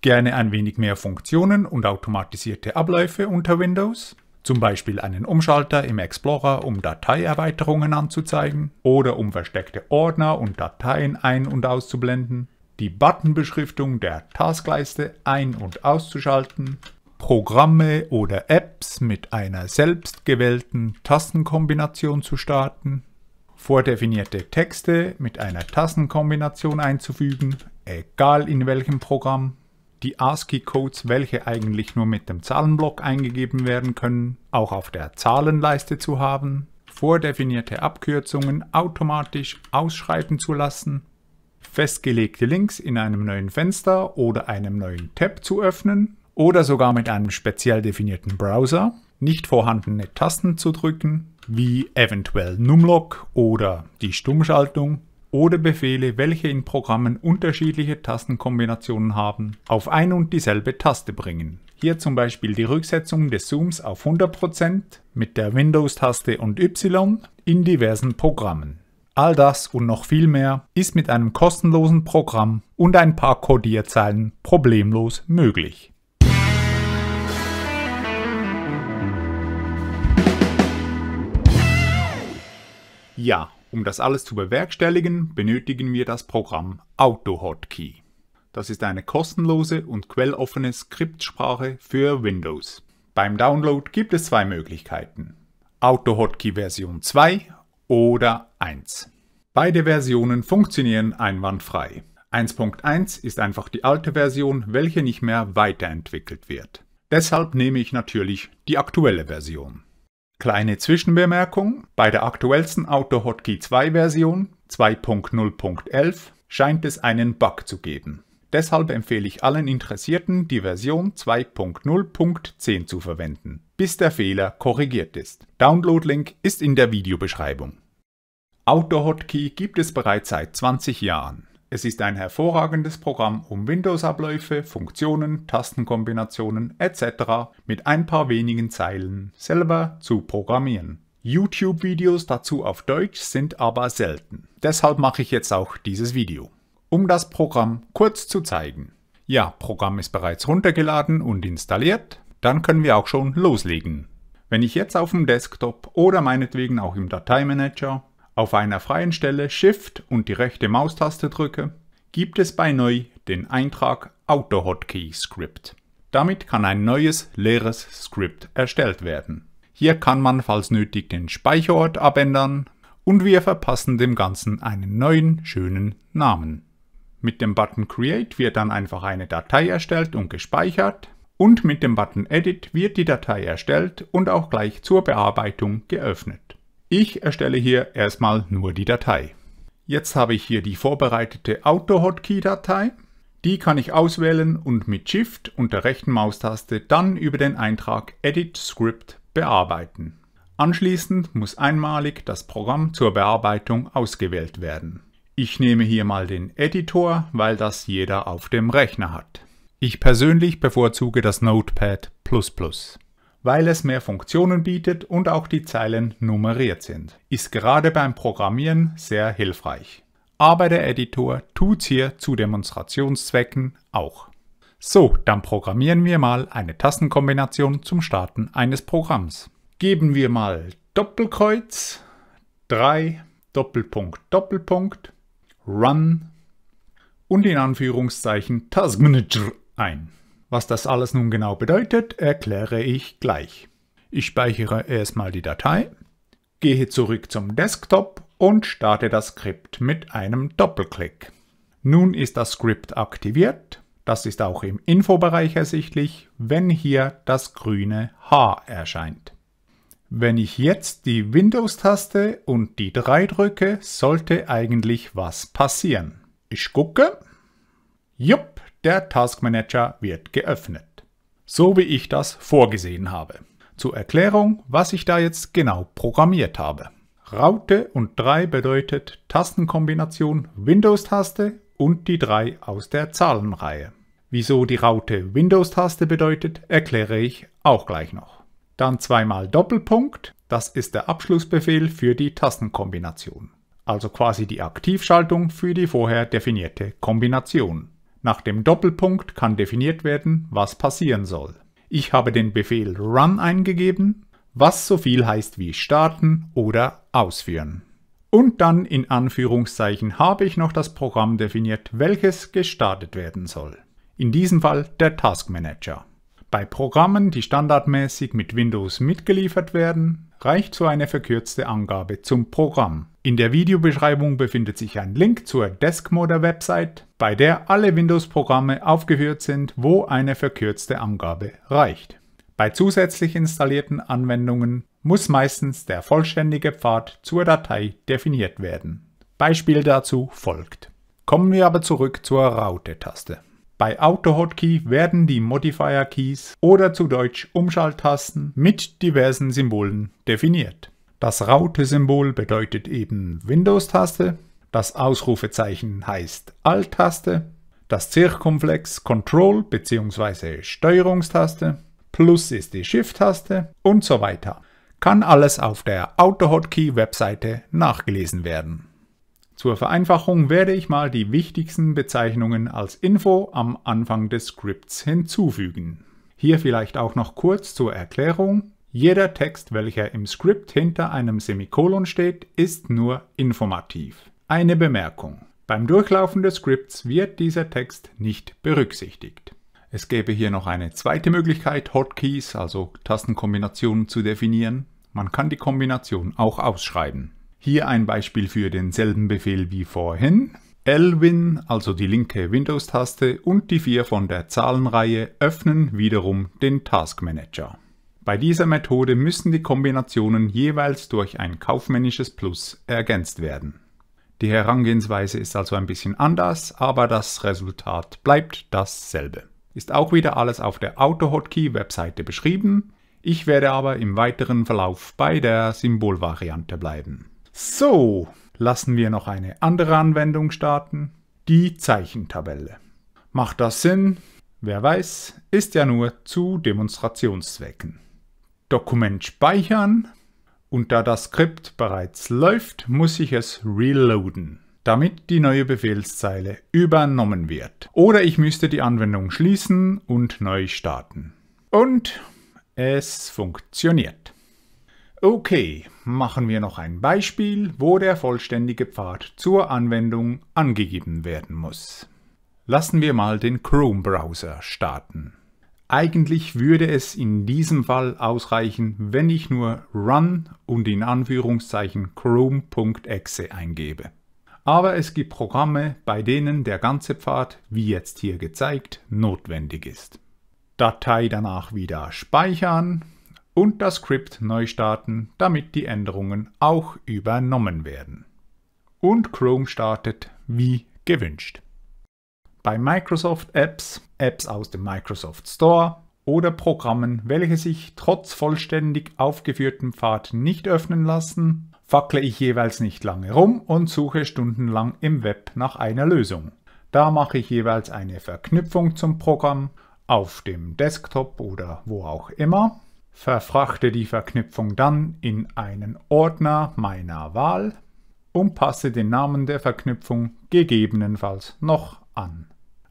gerne ein wenig mehr Funktionen und automatisierte Abläufe unter Windows, zum Beispiel einen Umschalter im Explorer, um Dateierweiterungen anzuzeigen oder um versteckte Ordner und Dateien ein- und auszublenden, die Buttonbeschriftung der Taskleiste ein- und auszuschalten, Programme oder Apps mit einer selbstgewählten Tastenkombination zu starten, vordefinierte Texte mit einer Tastenkombination einzufügen, egal in welchem Programm, die ASCII-Codes, welche eigentlich nur mit dem Zahlenblock eingegeben werden können, auch auf der Zahlenleiste zu haben, vordefinierte Abkürzungen automatisch ausschreiben zu lassen, festgelegte Links in einem neuen Fenster oder einem neuen Tab zu öffnen oder sogar mit einem speziell definierten Browser, nicht vorhandene Tasten zu drücken, wie eventuell Numlock oder die Stummschaltung oder Befehle, welche in Programmen unterschiedliche Tastenkombinationen haben, auf ein und dieselbe Taste bringen. Hier zum Beispiel die Rücksetzung des Zooms auf 100% mit der Windows-Taste und Y in diversen Programmen. All das und noch viel mehr ist mit einem kostenlosen Programm und ein paar Codierzeilen problemlos möglich. Ja, um das alles zu bewerkstelligen, benötigen wir das Programm AutoHotkey. Das ist eine kostenlose und quelloffene Skriptsprache für Windows. Beim Download gibt es zwei Möglichkeiten. AutoHotkey Version 2 oder 1. Beide Versionen funktionieren einwandfrei. 1.1 ist einfach die alte Version, welche nicht mehr weiterentwickelt wird. Deshalb nehme ich natürlich die aktuelle Version. Kleine Zwischenbemerkung, bei der aktuellsten AutoHotkey 2 Version 2.0.11 scheint es einen Bug zu geben. Deshalb empfehle ich allen Interessierten, die Version 2.0.10 zu verwenden, bis der Fehler korrigiert ist. Download-Link ist in der Videobeschreibung. AutoHotkey gibt es bereits seit 20 Jahren. Es ist ein hervorragendes Programm, um Windows-Abläufe, Funktionen, Tastenkombinationen etc. mit ein paar wenigen Zeilen selber zu programmieren. YouTube-Videos dazu auf Deutsch sind aber selten. Deshalb mache ich jetzt auch dieses Video, um das Programm kurz zu zeigen. Ja, Programm ist bereits runtergeladen und installiert. Dann können wir auch schon loslegen. Wenn ich jetzt auf dem Desktop oder meinetwegen auch im Dateimanager auf einer freien Stelle Shift und die rechte Maustaste drücke, gibt es bei neu den Eintrag AutoHotkey Script. Damit kann ein neues leeres Script erstellt werden. Hier kann man falls nötig den Speicherort abändern und wir verpassen dem Ganzen einen neuen schönen Namen. Mit dem Button Create wird dann einfach eine Datei erstellt und gespeichert und mit dem Button Edit wird die Datei erstellt und auch gleich zur Bearbeitung geöffnet. Ich erstelle hier erstmal nur die Datei. Jetzt habe ich hier die vorbereitete Auto-Hotkey-Datei. Die kann ich auswählen und mit Shift und der rechten Maustaste dann über den Eintrag Edit Script bearbeiten. Anschließend muss einmalig das Programm zur Bearbeitung ausgewählt werden. Ich nehme hier mal den Editor, weil das jeder auf dem Rechner hat. Ich persönlich bevorzuge das Notepad++ weil es mehr Funktionen bietet und auch die Zeilen nummeriert sind. Ist gerade beim Programmieren sehr hilfreich. Aber der Editor tut's hier zu Demonstrationszwecken auch. So, dann programmieren wir mal eine Tastenkombination zum Starten eines Programms. Geben wir mal Doppelkreuz 3 Doppelpunkt Doppelpunkt Run und in Anführungszeichen Taskmanager ein. Was das alles nun genau bedeutet, erkläre ich gleich. Ich speichere erstmal die Datei, gehe zurück zum Desktop und starte das Skript mit einem Doppelklick. Nun ist das Skript aktiviert, das ist auch im Infobereich ersichtlich, wenn hier das grüne H erscheint. Wenn ich jetzt die Windows-Taste und die 3 drücke, sollte eigentlich was passieren. Ich gucke. Jupp, der Task Manager wird geöffnet. So wie ich das vorgesehen habe. Zur Erklärung, was ich da jetzt genau programmiert habe. Raute und 3 bedeutet Tastenkombination Windows-Taste und die 3 aus der Zahlenreihe. Wieso die Raute Windows-Taste bedeutet, erkläre ich auch gleich noch. Dann zweimal Doppelpunkt, das ist der Abschlussbefehl für die Tastenkombination. Also quasi die Aktivschaltung für die vorher definierte Kombination. Nach dem Doppelpunkt kann definiert werden, was passieren soll. Ich habe den Befehl Run eingegeben, was so viel heißt wie starten oder ausführen. Und dann in Anführungszeichen habe ich noch das Programm definiert, welches gestartet werden soll. In diesem Fall der Task Manager. Bei Programmen, die standardmäßig mit Windows mitgeliefert werden, reicht so eine verkürzte Angabe zum Programm. In der Videobeschreibung befindet sich ein Link zur deskmoder Website, bei der alle Windows-Programme aufgehört sind, wo eine verkürzte Angabe reicht. Bei zusätzlich installierten Anwendungen muss meistens der vollständige Pfad zur Datei definiert werden. Beispiel dazu folgt. Kommen wir aber zurück zur Raute-Taste. Bei AutoHotkey werden die Modifier-Keys oder zu Deutsch Umschalttasten mit diversen Symbolen definiert. Das Raute-Symbol bedeutet eben Windows-Taste, das Ausrufezeichen heißt Alt-Taste, das Zirkumflex Control bzw. Steuerungstaste, Plus ist die Shift-Taste und so weiter. Kann alles auf der AutoHotkey-Webseite nachgelesen werden. Zur Vereinfachung werde ich mal die wichtigsten Bezeichnungen als Info am Anfang des Scripts hinzufügen. Hier vielleicht auch noch kurz zur Erklärung. Jeder Text, welcher im Skript hinter einem Semikolon steht, ist nur informativ. Eine Bemerkung. Beim Durchlaufen des Skripts wird dieser Text nicht berücksichtigt. Es gäbe hier noch eine zweite Möglichkeit, Hotkeys, also Tastenkombinationen zu definieren. Man kann die Kombination auch ausschreiben. Hier ein Beispiel für denselben Befehl wie vorhin. Lwin, also die linke Windows-Taste und die vier von der Zahlenreihe öffnen wiederum den Task Manager. Bei dieser Methode müssen die Kombinationen jeweils durch ein kaufmännisches Plus ergänzt werden. Die Herangehensweise ist also ein bisschen anders, aber das Resultat bleibt dasselbe. Ist auch wieder alles auf der AutoHotkey-Webseite beschrieben. Ich werde aber im weiteren Verlauf bei der Symbolvariante bleiben. So, lassen wir noch eine andere Anwendung starten, die Zeichentabelle. Macht das Sinn? Wer weiß, ist ja nur zu Demonstrationszwecken. Dokument speichern und da das Skript bereits läuft, muss ich es reloaden, damit die neue Befehlszeile übernommen wird. Oder ich müsste die Anwendung schließen und neu starten. Und es funktioniert. Okay, machen wir noch ein Beispiel, wo der vollständige Pfad zur Anwendung angegeben werden muss. Lassen wir mal den Chrome-Browser starten. Eigentlich würde es in diesem Fall ausreichen, wenn ich nur run und in Anführungszeichen chrome.exe eingebe. Aber es gibt Programme, bei denen der ganze Pfad, wie jetzt hier gezeigt, notwendig ist. Datei danach wieder speichern und das Script neu starten, damit die Änderungen auch übernommen werden. Und Chrome startet wie gewünscht bei Microsoft Apps, Apps aus dem Microsoft Store oder Programmen, welche sich trotz vollständig aufgeführtem Pfad nicht öffnen lassen, fackle ich jeweils nicht lange rum und suche stundenlang im Web nach einer Lösung. Da mache ich jeweils eine Verknüpfung zum Programm auf dem Desktop oder wo auch immer, verfrachte die Verknüpfung dann in einen Ordner meiner Wahl und passe den Namen der Verknüpfung gegebenenfalls noch an.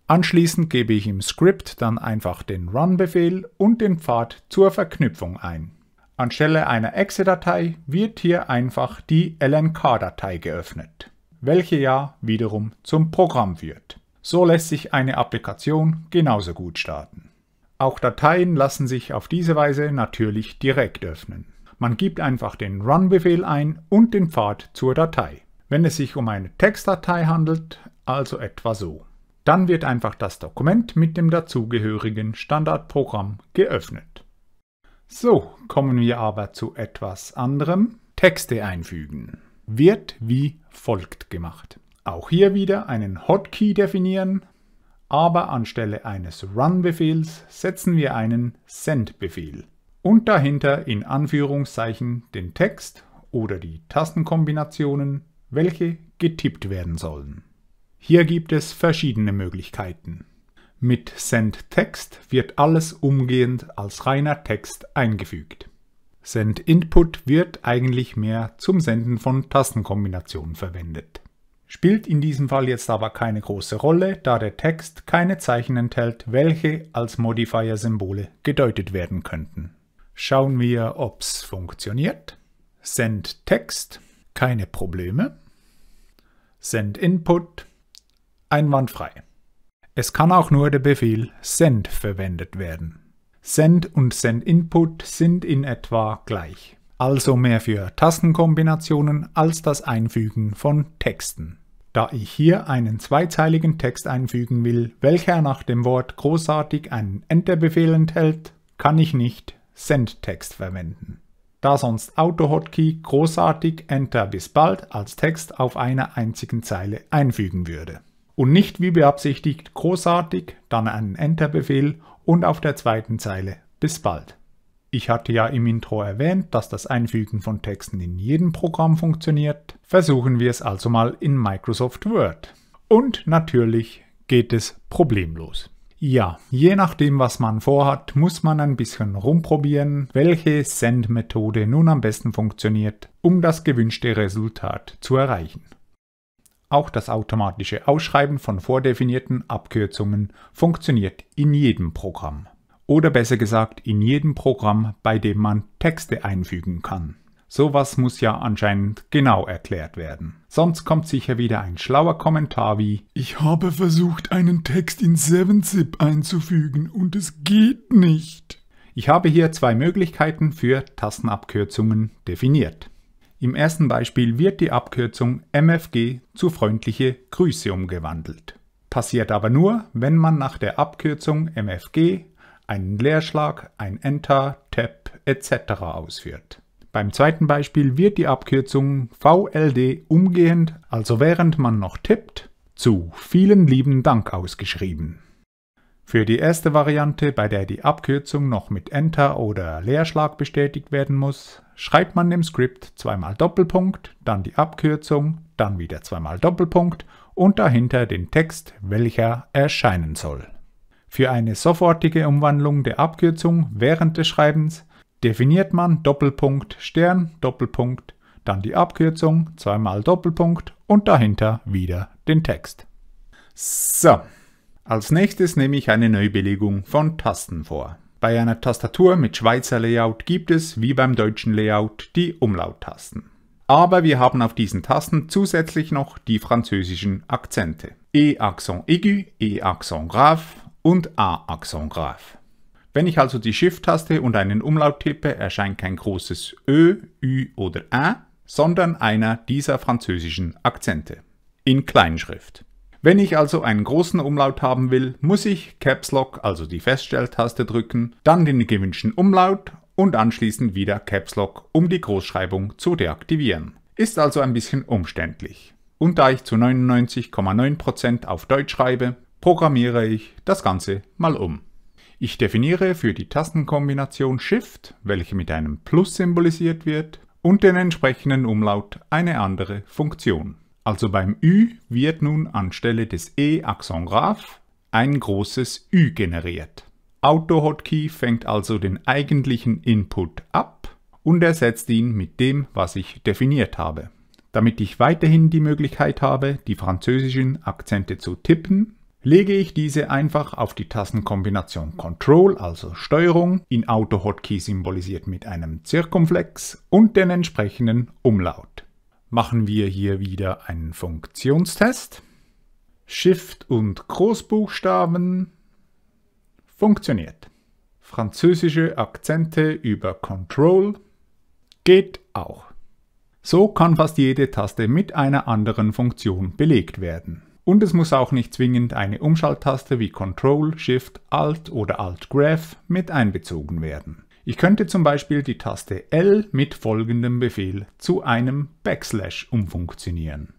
Anschließend gebe ich im Script dann einfach den Run-Befehl und den Pfad zur Verknüpfung ein. Anstelle einer Exe-Datei wird hier einfach die LNK-Datei geöffnet, welche ja wiederum zum Programm wird. So lässt sich eine Applikation genauso gut starten. Auch Dateien lassen sich auf diese Weise natürlich direkt öffnen. Man gibt einfach den Run-Befehl ein und den Pfad zur Datei. Wenn es sich um eine Textdatei handelt, also etwa so. Dann wird einfach das Dokument mit dem dazugehörigen Standardprogramm geöffnet. So, kommen wir aber zu etwas anderem. Texte einfügen. Wird wie folgt gemacht. Auch hier wieder einen Hotkey definieren, aber anstelle eines Run-Befehls setzen wir einen Send-Befehl und dahinter in Anführungszeichen den Text oder die Tastenkombinationen, welche getippt werden sollen. Hier gibt es verschiedene Möglichkeiten. Mit SendText wird alles umgehend als reiner Text eingefügt. SendInput wird eigentlich mehr zum Senden von Tastenkombinationen verwendet. Spielt in diesem Fall jetzt aber keine große Rolle, da der Text keine Zeichen enthält, welche als Modifier-Symbole gedeutet werden könnten. Schauen wir, ob's funktioniert. Send Text, keine Probleme. Send Input, einwandfrei. Es kann auch nur der Befehl send verwendet werden. Send und Send Input sind in etwa gleich, also mehr für Tastenkombinationen als das Einfügen von Texten. Da ich hier einen zweizeiligen Text einfügen will, welcher nach dem Wort großartig einen Enter-Befehl enthält, kann ich nicht Send-Text verwenden. Da sonst Auto-Hotkey großartig Enter bis bald als Text auf einer einzigen Zeile einfügen würde und nicht wie beabsichtigt großartig, dann einen Enter-Befehl und auf der zweiten Zeile bis bald. Ich hatte ja im Intro erwähnt, dass das Einfügen von Texten in jedem Programm funktioniert. Versuchen wir es also mal in Microsoft Word. Und natürlich geht es problemlos. Ja, je nachdem, was man vorhat, muss man ein bisschen rumprobieren, welche Send-Methode nun am besten funktioniert, um das gewünschte Resultat zu erreichen. Auch das automatische Ausschreiben von vordefinierten Abkürzungen funktioniert in jedem Programm. Oder besser gesagt in jedem Programm, bei dem man Texte einfügen kann. Sowas muss ja anscheinend genau erklärt werden. Sonst kommt sicher wieder ein schlauer Kommentar wie Ich habe versucht, einen Text in 7-Zip einzufügen und es geht nicht. Ich habe hier zwei Möglichkeiten für Tastenabkürzungen definiert. Im ersten Beispiel wird die Abkürzung MFG zu freundliche Grüße umgewandelt. Passiert aber nur, wenn man nach der Abkürzung MFG einen Leerschlag, ein Enter, Tab etc. ausführt. Beim zweiten Beispiel wird die Abkürzung VLD umgehend, also während man noch tippt, zu vielen lieben Dank ausgeschrieben. Für die erste Variante, bei der die Abkürzung noch mit Enter oder Leerschlag bestätigt werden muss, schreibt man dem Skript zweimal Doppelpunkt, dann die Abkürzung, dann wieder zweimal Doppelpunkt und dahinter den Text, welcher erscheinen soll. Für eine sofortige Umwandlung der Abkürzung während des Schreibens definiert man Doppelpunkt Stern Doppelpunkt, dann die Abkürzung, zweimal Doppelpunkt und dahinter wieder den Text. So, als nächstes nehme ich eine Neubelegung von Tasten vor. Bei einer Tastatur mit Schweizer Layout gibt es, wie beim deutschen Layout, die Umlauttasten. Aber wir haben auf diesen Tasten zusätzlich noch die französischen Akzente. E Accent aigu, E Accent grave und A Accent grave. Wenn ich also die Shift-Taste und einen Umlaut tippe, erscheint kein großes Ö, Ü oder Ä, sondern einer dieser französischen Akzente. In Kleinschrift. Wenn ich also einen großen Umlaut haben will, muss ich Caps Lock, also die Feststelltaste drücken, dann den gewünschten Umlaut und anschließend wieder Caps Lock, um die Großschreibung zu deaktivieren. Ist also ein bisschen umständlich. Und da ich zu 99,9% auf Deutsch schreibe, programmiere ich das Ganze mal um. Ich definiere für die Tastenkombination Shift, welche mit einem Plus symbolisiert wird, und den entsprechenden Umlaut eine andere Funktion. Also beim Ü wird nun anstelle des E Axon Axongraph ein großes Ü generiert. AutoHotkey fängt also den eigentlichen Input ab und ersetzt ihn mit dem, was ich definiert habe. Damit ich weiterhin die Möglichkeit habe, die französischen Akzente zu tippen, lege ich diese einfach auf die Tastenkombination Control, also Steuerung, in AutoHotkey symbolisiert mit einem Zirkumflex und den entsprechenden Umlaut machen wir hier wieder einen Funktionstest. Shift und Großbuchstaben funktioniert. Französische Akzente über Control geht auch. So kann fast jede Taste mit einer anderen Funktion belegt werden. Und es muss auch nicht zwingend eine Umschalttaste wie Ctrl, Shift, Alt oder Alt Graph mit einbezogen werden. Ich könnte zum Beispiel die Taste L mit folgendem Befehl zu einem Backslash umfunktionieren.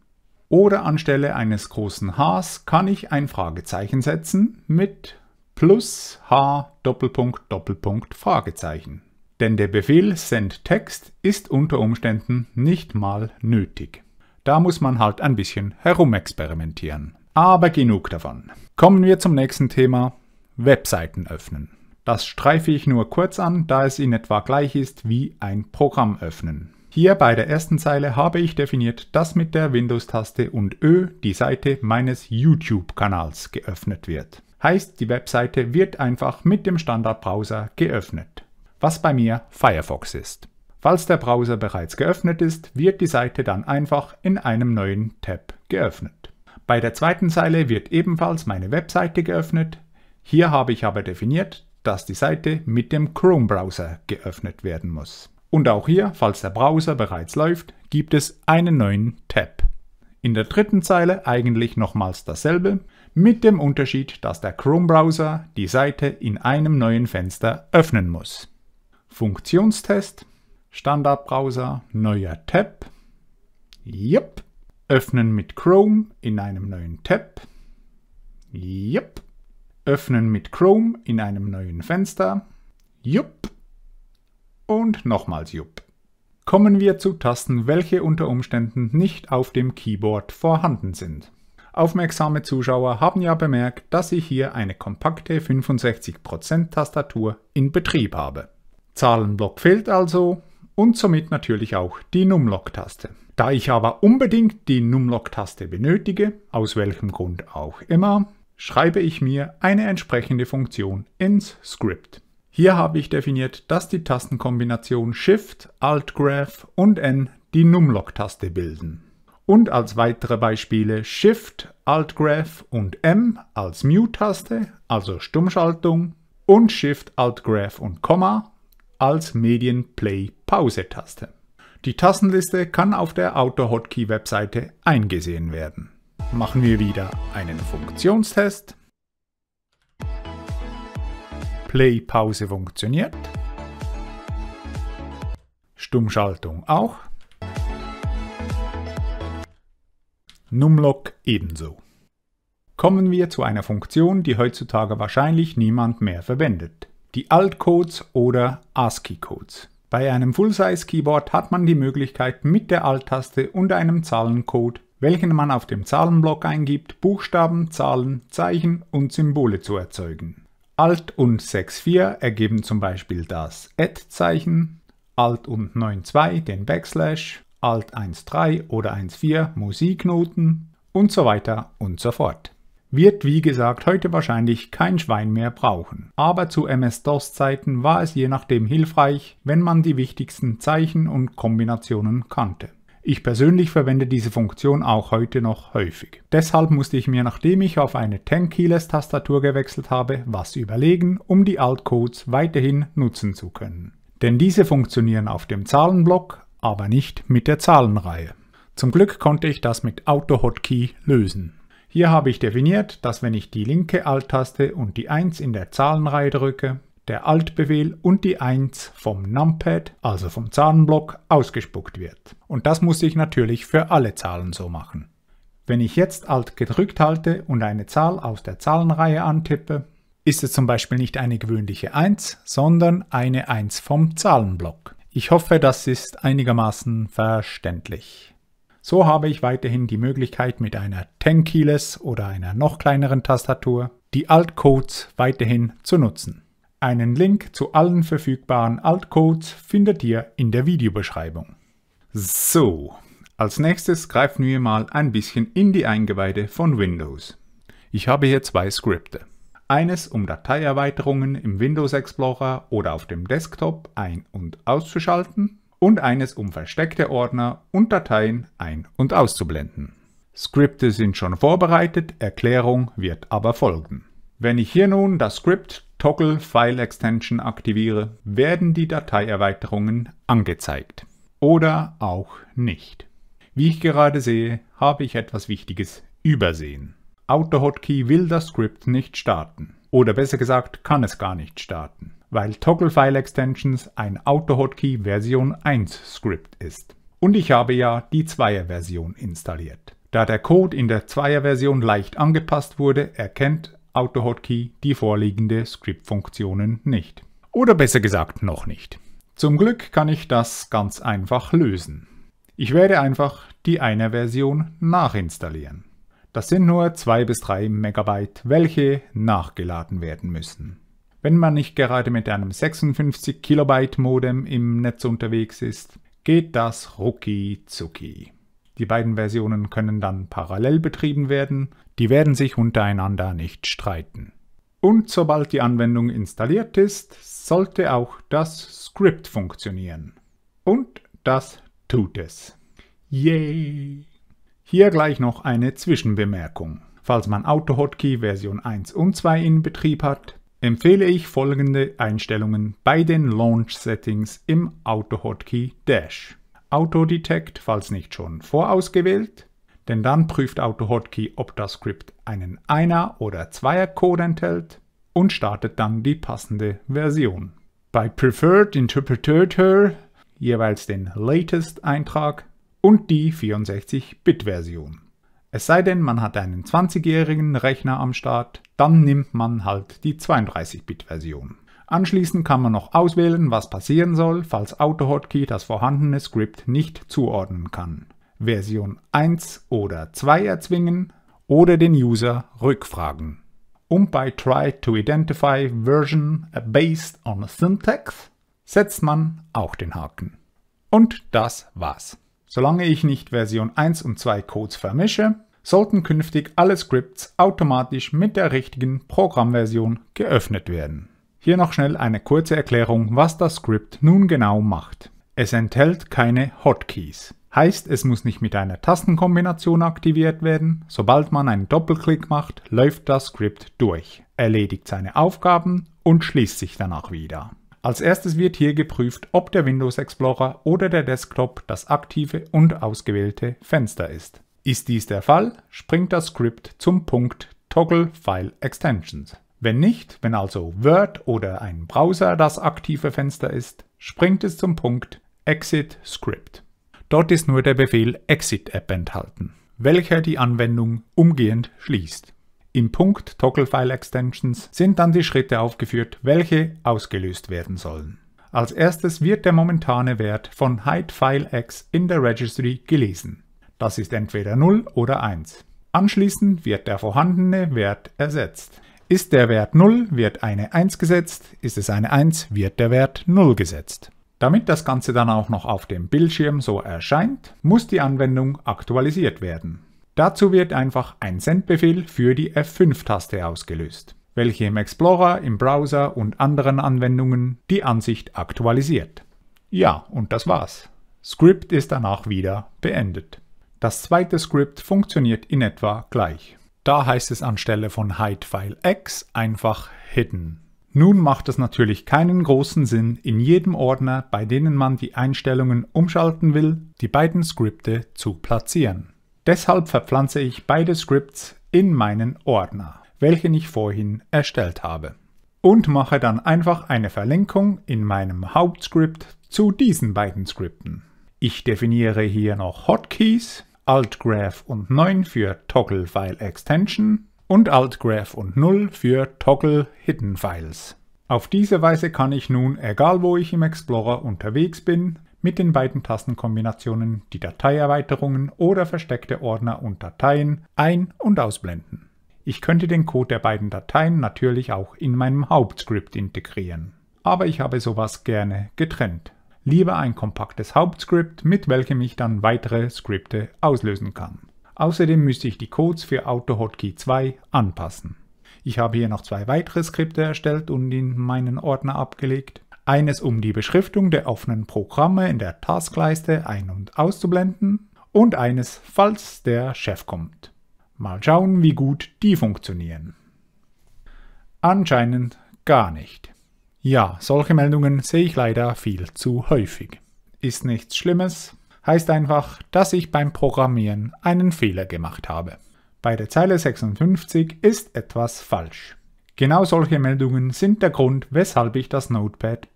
Oder anstelle eines großen Hs kann ich ein Fragezeichen setzen mit plus H Doppelpunkt Doppelpunkt Fragezeichen. Denn der Befehl sendText ist unter Umständen nicht mal nötig. Da muss man halt ein bisschen herumexperimentieren. Aber genug davon. Kommen wir zum nächsten Thema, Webseiten öffnen. Das streife ich nur kurz an, da es in etwa gleich ist wie ein Programm öffnen. Hier bei der ersten Zeile habe ich definiert, dass mit der Windows-Taste und Ö die Seite meines YouTube-Kanals geöffnet wird. Heißt, die Webseite wird einfach mit dem Standardbrowser geöffnet, was bei mir Firefox ist. Falls der Browser bereits geöffnet ist, wird die Seite dann einfach in einem neuen Tab geöffnet. Bei der zweiten Zeile wird ebenfalls meine Webseite geöffnet. Hier habe ich aber definiert, dass die Seite mit dem Chrome-Browser geöffnet werden muss. Und auch hier, falls der Browser bereits läuft, gibt es einen neuen Tab. In der dritten Zeile eigentlich nochmals dasselbe, mit dem Unterschied, dass der Chrome-Browser die Seite in einem neuen Fenster öffnen muss. Funktionstest, Standardbrowser, neuer Tab, Jupp. Öffnen mit Chrome in einem neuen Tab, Jupp. Öffnen mit Chrome in einem neuen Fenster. Jupp. Und nochmals Jupp. Kommen wir zu Tasten, welche unter Umständen nicht auf dem Keyboard vorhanden sind. Aufmerksame Zuschauer haben ja bemerkt, dass ich hier eine kompakte 65% Tastatur in Betrieb habe. Zahlenblock fehlt also und somit natürlich auch die Numlock-Taste. Da ich aber unbedingt die Numlock-Taste benötige, aus welchem Grund auch immer, schreibe ich mir eine entsprechende Funktion ins Script. Hier habe ich definiert, dass die Tastenkombination Shift, Alt Graph und N die Numlock-Taste bilden. Und als weitere Beispiele Shift, Alt Graph und M als Mute-Taste, also Stummschaltung, und Shift, Alt Graph und Komma als Medien-Play-Pause-Taste. Die Tastenliste kann auf der Auto-Hotkey-Webseite eingesehen werden machen wir wieder einen Funktionstest. Play-Pause funktioniert. Stummschaltung auch. Numlock ebenso. Kommen wir zu einer Funktion, die heutzutage wahrscheinlich niemand mehr verwendet. Die Alt-Codes oder ASCII-Codes. Bei einem Full-Size-Keyboard hat man die Möglichkeit, mit der Alt-Taste und einem Zahlencode welchen man auf dem Zahlenblock eingibt, Buchstaben, Zahlen, Zeichen und Symbole zu erzeugen. Alt und 6.4 ergeben zum Beispiel das Add-Zeichen, Alt und 9.2 den Backslash, Alt 1.3 oder 1.4 Musiknoten und so weiter und so fort. Wird wie gesagt heute wahrscheinlich kein Schwein mehr brauchen, aber zu MS-DOS-Zeiten war es je nachdem hilfreich, wenn man die wichtigsten Zeichen und Kombinationen kannte. Ich persönlich verwende diese Funktion auch heute noch häufig. Deshalb musste ich mir, nachdem ich auf eine 10-Keyless-Tastatur gewechselt habe, was überlegen, um die Altcodes weiterhin nutzen zu können. Denn diese funktionieren auf dem Zahlenblock, aber nicht mit der Zahlenreihe. Zum Glück konnte ich das mit Auto-Hotkey lösen. Hier habe ich definiert, dass wenn ich die linke Alt-Taste und die 1 in der Zahlenreihe drücke, der Altbefehl und die 1 vom Numpad, also vom Zahlenblock, ausgespuckt wird. Und das muss ich natürlich für alle Zahlen so machen. Wenn ich jetzt Alt gedrückt halte und eine Zahl aus der Zahlenreihe antippe, ist es zum Beispiel nicht eine gewöhnliche 1, sondern eine 1 vom Zahlenblock. Ich hoffe, das ist einigermaßen verständlich. So habe ich weiterhin die Möglichkeit mit einer 10 Keyless oder einer noch kleineren Tastatur die Altcodes weiterhin zu nutzen. Einen Link zu allen verfügbaren Altcodes findet ihr in der Videobeschreibung. So, als nächstes greifen wir mal ein bisschen in die Eingeweide von Windows. Ich habe hier zwei Skripte. Eines, um Dateierweiterungen im Windows Explorer oder auf dem Desktop ein- und auszuschalten und eines, um versteckte Ordner und Dateien ein- und auszublenden. Skripte sind schon vorbereitet, Erklärung wird aber folgen. Wenn ich hier nun das Skript Toggle File Extension aktiviere, werden die Dateierweiterungen angezeigt. Oder auch nicht. Wie ich gerade sehe, habe ich etwas Wichtiges übersehen. AutoHotkey will das Script nicht starten. Oder besser gesagt, kann es gar nicht starten, weil Toggle File Extensions ein AutoHotkey Version 1 Script ist. Und ich habe ja die 2 Version installiert. Da der Code in der 2 Version leicht angepasst wurde, erkennt AutoHotkey die vorliegende Script-Funktionen nicht. Oder besser gesagt noch nicht. Zum Glück kann ich das ganz einfach lösen. Ich werde einfach die eine Version nachinstallieren. Das sind nur 2 bis 3 Megabyte, welche nachgeladen werden müssen. Wenn man nicht gerade mit einem 56 Kilobyte Modem im Netz unterwegs ist, geht das rucki zucki. Die beiden Versionen können dann parallel betrieben werden, die werden sich untereinander nicht streiten. Und sobald die Anwendung installiert ist, sollte auch das Script funktionieren. Und das tut es. Yay! Hier gleich noch eine Zwischenbemerkung. Falls man AutoHotkey Version 1 und 2 in Betrieb hat, empfehle ich folgende Einstellungen bei den Launch Settings im AutoHotkey Dash. Detect, falls nicht schon vorausgewählt, denn dann prüft AutoHotkey, ob das Script einen Einer- oder Zweier-Code enthält und startet dann die passende Version. Bei Preferred Interpreter jeweils den Latest-Eintrag und die 64-Bit-Version. Es sei denn, man hat einen 20-jährigen Rechner am Start, dann nimmt man halt die 32-Bit-Version. Anschließend kann man noch auswählen, was passieren soll, falls AutoHotkey das vorhandene Script nicht zuordnen kann. Version 1 oder 2 erzwingen oder den User rückfragen. Und bei Try to Identify Version Based on Syntax setzt man auch den Haken. Und das war's. Solange ich nicht Version 1 und 2 Codes vermische, sollten künftig alle Scripts automatisch mit der richtigen Programmversion geöffnet werden. Hier noch schnell eine kurze Erklärung, was das Script nun genau macht. Es enthält keine Hotkeys. Heißt, es muss nicht mit einer Tastenkombination aktiviert werden, sobald man einen Doppelklick macht, läuft das Script durch, erledigt seine Aufgaben und schließt sich danach wieder. Als erstes wird hier geprüft, ob der Windows Explorer oder der Desktop das aktive und ausgewählte Fenster ist. Ist dies der Fall, springt das Script zum Punkt Toggle File Extensions. Wenn nicht, wenn also Word oder ein Browser das aktive Fenster ist, springt es zum Punkt Exit Script. Dort ist nur der Befehl Exit App enthalten, welcher die Anwendung umgehend schließt. Im Punkt Toggle File Extensions sind dann die Schritte aufgeführt, welche ausgelöst werden sollen. Als erstes wird der momentane Wert von Hide File X in der Registry gelesen. Das ist entweder 0 oder 1. Anschließend wird der vorhandene Wert ersetzt. Ist der Wert 0, wird eine 1 gesetzt, ist es eine 1, wird der Wert 0 gesetzt. Damit das Ganze dann auch noch auf dem Bildschirm so erscheint, muss die Anwendung aktualisiert werden. Dazu wird einfach ein Sendbefehl für die F5-Taste ausgelöst, welche im Explorer, im Browser und anderen Anwendungen die Ansicht aktualisiert. Ja, und das war's. Script ist danach wieder beendet. Das zweite Script funktioniert in etwa gleich. Da heißt es anstelle von hide file x einfach hidden. Nun macht es natürlich keinen großen Sinn, in jedem Ordner, bei denen man die Einstellungen umschalten will, die beiden Skripte zu platzieren. Deshalb verpflanze ich beide Skripts in meinen Ordner, welchen ich vorhin erstellt habe. Und mache dann einfach eine Verlinkung in meinem Hauptskript zu diesen beiden Skripten. Ich definiere hier noch Hotkeys, Altgraph und 9 für Toggle File Extension und Alt-Graph und 0 für Toggle Hidden Files. Auf diese Weise kann ich nun, egal wo ich im Explorer unterwegs bin, mit den beiden Tastenkombinationen die Dateierweiterungen oder versteckte Ordner und Dateien ein- und ausblenden. Ich könnte den Code der beiden Dateien natürlich auch in meinem Hauptscript integrieren, aber ich habe sowas gerne getrennt. Lieber ein kompaktes Hauptscript, mit welchem ich dann weitere Skripte auslösen kann. Außerdem müsste ich die Codes für AutoHotkey 2 anpassen. Ich habe hier noch zwei weitere Skripte erstellt und in meinen Ordner abgelegt. Eines, um die Beschriftung der offenen Programme in der Taskleiste ein- und auszublenden und eines, falls der Chef kommt. Mal schauen, wie gut die funktionieren. Anscheinend gar nicht. Ja, solche Meldungen sehe ich leider viel zu häufig. Ist nichts Schlimmes, heißt einfach, dass ich beim Programmieren einen Fehler gemacht habe. Bei der Zeile 56 ist etwas falsch. Genau solche Meldungen sind der Grund, weshalb ich das Notepad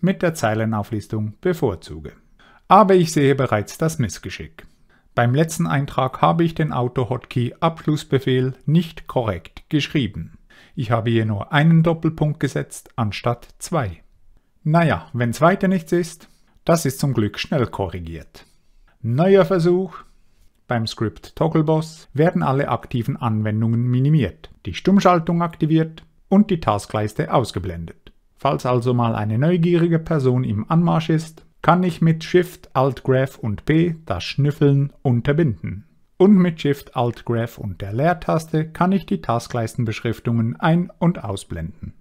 mit der Zeilenauflistung bevorzuge. Aber ich sehe bereits das Missgeschick. Beim letzten Eintrag habe ich den Auto-Hotkey Abschlussbefehl nicht korrekt geschrieben. Ich habe hier nur einen Doppelpunkt gesetzt anstatt zwei. Naja, wenn es weiter nichts ist, das ist zum Glück schnell korrigiert. Neuer Versuch. Beim Script Toggleboss werden alle aktiven Anwendungen minimiert, die Stummschaltung aktiviert und die Taskleiste ausgeblendet. Falls also mal eine neugierige Person im Anmarsch ist, kann ich mit Shift, Alt, Graph und P das Schnüffeln unterbinden. Und mit Shift, Alt, Graph und der Leertaste kann ich die Taskleistenbeschriftungen ein- und ausblenden.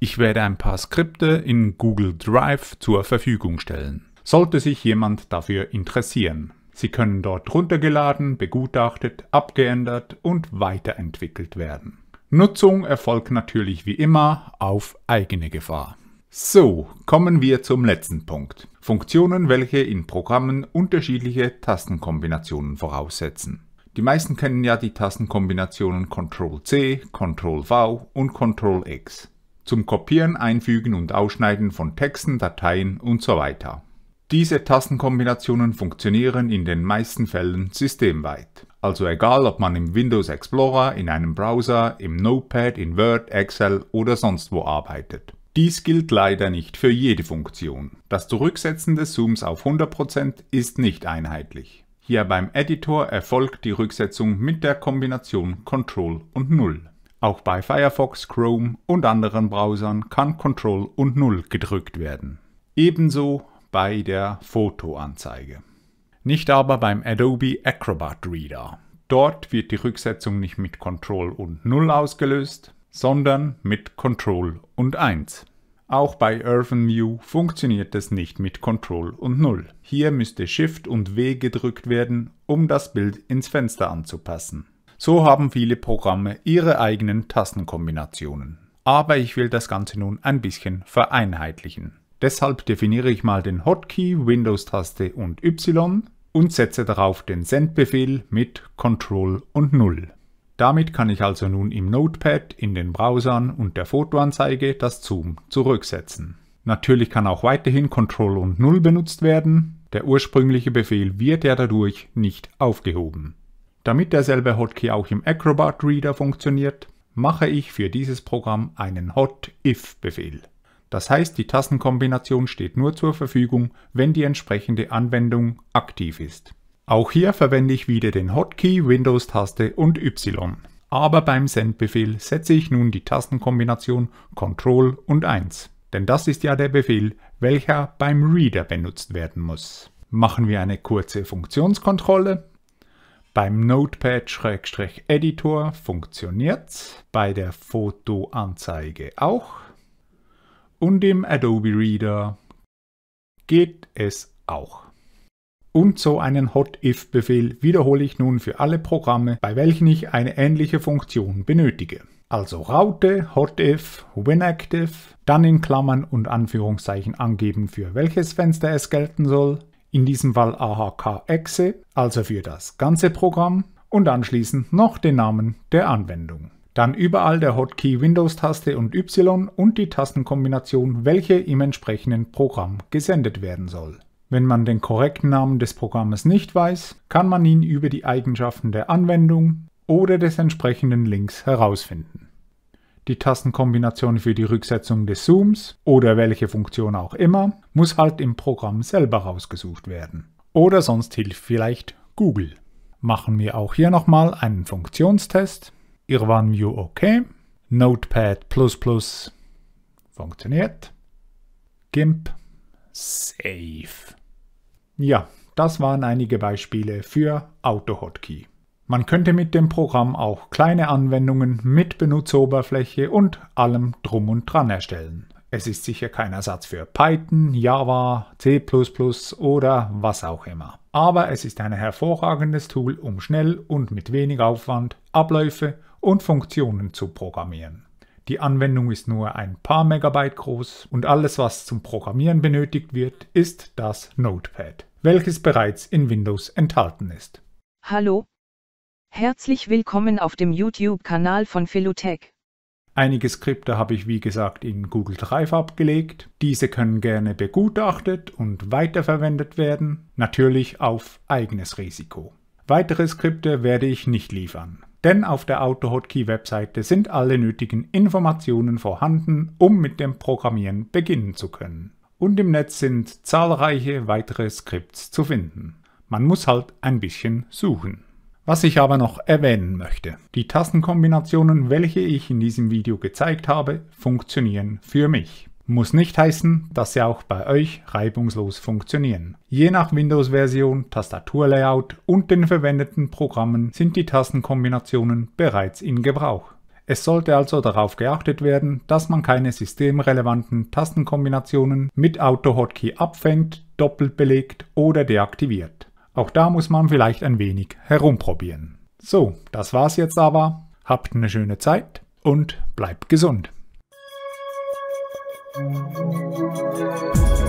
Ich werde ein paar Skripte in Google Drive zur Verfügung stellen sollte sich jemand dafür interessieren. Sie können dort runtergeladen, begutachtet, abgeändert und weiterentwickelt werden. Nutzung erfolgt natürlich wie immer auf eigene Gefahr. So, kommen wir zum letzten Punkt. Funktionen, welche in Programmen unterschiedliche Tastenkombinationen voraussetzen. Die meisten kennen ja die Tastenkombinationen Ctrl-C, Ctrl-V und Ctrl-X. Zum Kopieren, Einfügen und Ausschneiden von Texten, Dateien und so weiter. Diese Tastenkombinationen funktionieren in den meisten Fällen systemweit. Also egal, ob man im Windows Explorer, in einem Browser, im Notepad, in Word, Excel oder sonst wo arbeitet. Dies gilt leider nicht für jede Funktion. Das Zurücksetzen des Zooms auf 100% ist nicht einheitlich. Hier beim Editor erfolgt die Rücksetzung mit der Kombination Ctrl und 0. Auch bei Firefox, Chrome und anderen Browsern kann Ctrl und 0 gedrückt werden. Ebenso bei der Fotoanzeige. Nicht aber beim Adobe Acrobat Reader. Dort wird die Rücksetzung nicht mit Ctrl und 0 ausgelöst, sondern mit Ctrl und 1. Auch bei View funktioniert es nicht mit Ctrl und 0. Hier müsste Shift und W gedrückt werden, um das Bild ins Fenster anzupassen. So haben viele Programme ihre eigenen Tastenkombinationen. Aber ich will das Ganze nun ein bisschen vereinheitlichen. Deshalb definiere ich mal den Hotkey Windows-Taste und Y und setze darauf den Send-Befehl mit Ctrl und 0. Damit kann ich also nun im Notepad, in den Browsern und der Fotoanzeige das Zoom zurücksetzen. Natürlich kann auch weiterhin Ctrl und 0 benutzt werden, der ursprüngliche Befehl wird ja dadurch nicht aufgehoben. Damit derselbe Hotkey auch im Acrobat Reader funktioniert, mache ich für dieses Programm einen Hot-If-Befehl. Das heißt, die Tastenkombination steht nur zur Verfügung, wenn die entsprechende Anwendung aktiv ist. Auch hier verwende ich wieder den Hotkey Windows-Taste und Y. Aber beim Send-Befehl setze ich nun die Tastenkombination Ctrl und 1. Denn das ist ja der Befehl, welcher beim Reader benutzt werden muss. Machen wir eine kurze Funktionskontrolle. Beim Notepad-Editor funktioniert's, bei der Fotoanzeige auch und dem Adobe Reader geht es auch. Und so einen Hot-If-Befehl wiederhole ich nun für alle Programme, bei welchen ich eine ähnliche Funktion benötige. Also Raute, Hot-If, WinActive, dann in Klammern und Anführungszeichen angeben, für welches Fenster es gelten soll, in diesem Fall AHK-Exe, also für das ganze Programm, und anschließend noch den Namen der Anwendung dann überall der Hotkey Windows-Taste und Y und die Tastenkombination, welche im entsprechenden Programm gesendet werden soll. Wenn man den korrekten Namen des Programmes nicht weiß, kann man ihn über die Eigenschaften der Anwendung oder des entsprechenden Links herausfinden. Die Tastenkombination für die Rücksetzung des Zooms oder welche Funktion auch immer muss halt im Programm selber rausgesucht werden. Oder sonst hilft vielleicht Google. Machen wir auch hier nochmal einen Funktionstest. View OK, Notepad++ funktioniert, GIMP Save. Ja, das waren einige Beispiele für AutoHotkey. Man könnte mit dem Programm auch kleine Anwendungen mit Benutzeroberfläche und allem drum und dran erstellen. Es ist sicher kein Ersatz für Python, Java, C++ oder was auch immer. Aber es ist ein hervorragendes Tool, um schnell und mit wenig Aufwand Abläufe und Funktionen zu programmieren. Die Anwendung ist nur ein paar Megabyte groß und alles, was zum Programmieren benötigt wird, ist das Notepad, welches bereits in Windows enthalten ist. Hallo. Herzlich willkommen auf dem YouTube-Kanal von Philotech. Einige Skripte habe ich wie gesagt in Google Drive abgelegt. Diese können gerne begutachtet und weiterverwendet werden, natürlich auf eigenes Risiko. Weitere Skripte werde ich nicht liefern denn auf der AutoHotKey-Webseite sind alle nötigen Informationen vorhanden, um mit dem Programmieren beginnen zu können. Und im Netz sind zahlreiche weitere Skripts zu finden. Man muss halt ein bisschen suchen. Was ich aber noch erwähnen möchte. Die Tastenkombinationen, welche ich in diesem Video gezeigt habe, funktionieren für mich. Muss nicht heißen, dass sie auch bei euch reibungslos funktionieren. Je nach Windows-Version, Tastaturlayout und den verwendeten Programmen sind die Tastenkombinationen bereits in Gebrauch. Es sollte also darauf geachtet werden, dass man keine systemrelevanten Tastenkombinationen mit Auto-Hotkey abfängt, doppelt belegt oder deaktiviert. Auch da muss man vielleicht ein wenig herumprobieren. So, das war's jetzt aber. Habt eine schöne Zeit und bleibt gesund. Thank you.